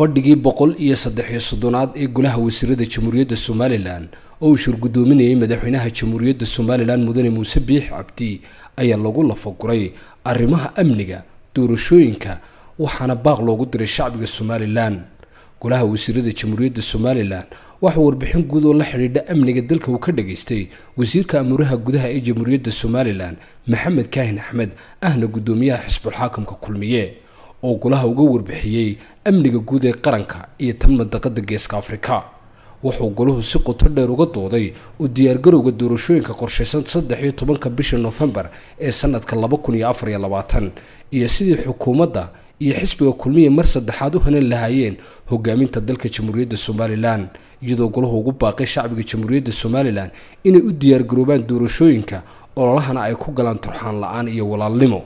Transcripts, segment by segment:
fadhigii boqol iyo saddex iyo soddonaad ee golaha wasiirada jamhuuriyadda somalilan oo uu shirgudoominayay madaxweynaha jamhuuriyadda somalilan mudane muuse biix cabdi ayaa lagu lafaguray arrimaha amniga doorashooyinka waxaana baaq loogu diray shacbiga somalilan golaha wasiirada jamhuuriyadda somalilan waxaa warbixin guud oo la xidhiidha amniga dalka uu ka dhageystay wasiirka amuuraha gudaha ee jamhuuriyadda somalilan maxamed kaahin axmed ahna guddoomiyaha xisbul xaakamka kulmiye oo golaha uga warbixiyey amniga guud ee qaranka iyo tan mandaqada geeska afrika wuxuu golahu si qoto dheer uga dooday u diyaargarowga doorashooyinka qorshaysan saddex iyo tobanka bisha nofembar ee sanadka laba kun iyo afar iyo labaatan iyo sidii xukuumadda iyo xisbiga kulmiya mar saddexaad u hanan lahaayeen hogaaminta dalka jamhuuriyadda somalilan iyadoo golahu ugu baaqay shacbiga jamhuuriyadda somalilan inay u diyaargaroobaan doorashooyinka ololahana ay ku galaan turxaan la-aan iyo walaalnimo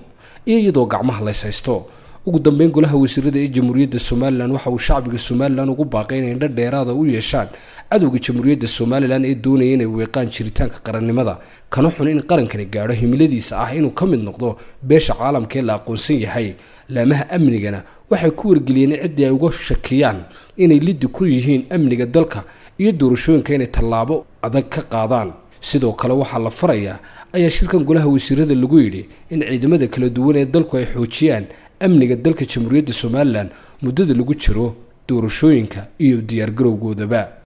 iyo iyadoo gacmaha lays haysto ugu dambeyn golaha wasiirada ee jamhuuriyadda somalilan waxa uu shacbiga somalilan ugu baaqay inay indho dheeraada u yeeshaan cadowga jamhuuriyadda somalilan ee doonaya inay weeqaan jiritaanka qarannimada kana xun in qarankani gaadho himiladiisa ah inuu ka mid noqdo beesha caalamka ee la aqoonsan yahay laamaha amnigana waxay ku wargeliyeen in ciddii ay uga shakiyaan inay liddi ku yihiin amniga dalka iyo doorashooyinka inay tallaabo adag ka qaadaan sidoo kale waxaa la farayaa ayaa shirkan golaha wasiirada lagu yidhi in ciidamada kala duwan ee dalku ay xoojiyaan amniga dalka jamhuuriyadda somalilan muddada lagu jiro doorashooyinka iyo diyaargarowgoodaba